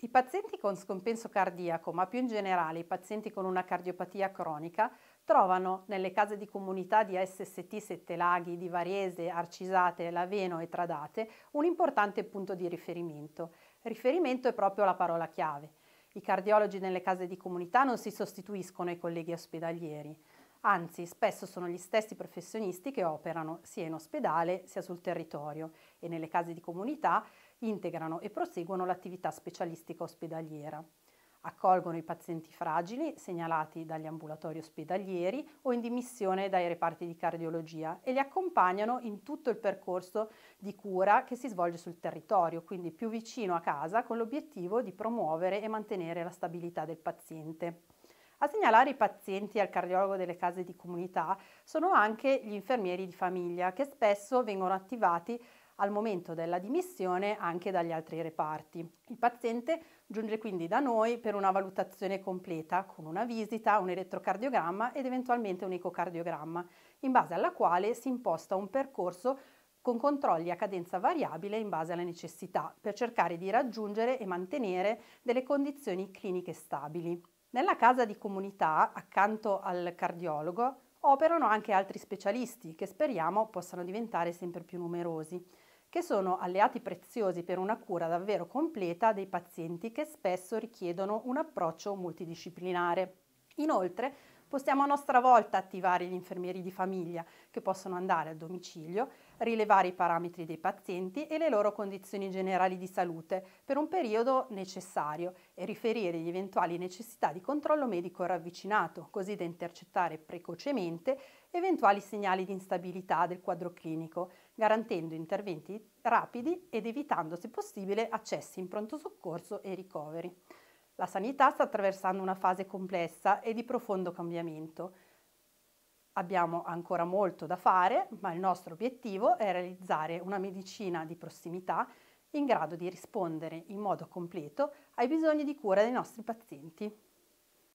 I pazienti con scompenso cardiaco, ma più in generale i pazienti con una cardiopatia cronica, trovano nelle case di comunità di SST Sette Laghi, di Varese, Arcisate, Laveno e Tradate un importante punto di riferimento. Riferimento è proprio la parola chiave. I cardiologi nelle case di comunità non si sostituiscono ai colleghi ospedalieri, anzi spesso sono gli stessi professionisti che operano sia in ospedale sia sul territorio e nelle case di comunità integrano e proseguono l'attività specialistica ospedaliera. Accolgono i pazienti fragili segnalati dagli ambulatori ospedalieri o in dimissione dai reparti di cardiologia e li accompagnano in tutto il percorso di cura che si svolge sul territorio, quindi più vicino a casa, con l'obiettivo di promuovere e mantenere la stabilità del paziente. A segnalare i pazienti al cardiologo delle case di comunità sono anche gli infermieri di famiglia che spesso vengono attivati al momento della dimissione anche dagli altri reparti. Il paziente giunge quindi da noi per una valutazione completa con una visita, un elettrocardiogramma ed eventualmente un ecocardiogramma, in base alla quale si imposta un percorso con controlli a cadenza variabile in base alle necessità, per cercare di raggiungere e mantenere delle condizioni cliniche stabili. Nella casa di comunità, accanto al cardiologo, operano anche altri specialisti che speriamo possano diventare sempre più numerosi, che sono alleati preziosi per una cura davvero completa dei pazienti che spesso richiedono un approccio multidisciplinare. Inoltre, possiamo a nostra volta attivare gli infermieri di famiglia che possono andare al domicilio, rilevare i parametri dei pazienti e le loro condizioni generali di salute per un periodo necessario e riferire gli eventuali necessità di controllo medico ravvicinato, così da intercettare precocemente eventuali segnali di instabilità del quadro clinico, garantendo interventi rapidi ed evitando se possibile accessi in pronto soccorso e ricoveri. La sanità sta attraversando una fase complessa e di profondo cambiamento. Abbiamo ancora molto da fare, ma il nostro obiettivo è realizzare una medicina di prossimità in grado di rispondere in modo completo ai bisogni di cura dei nostri pazienti.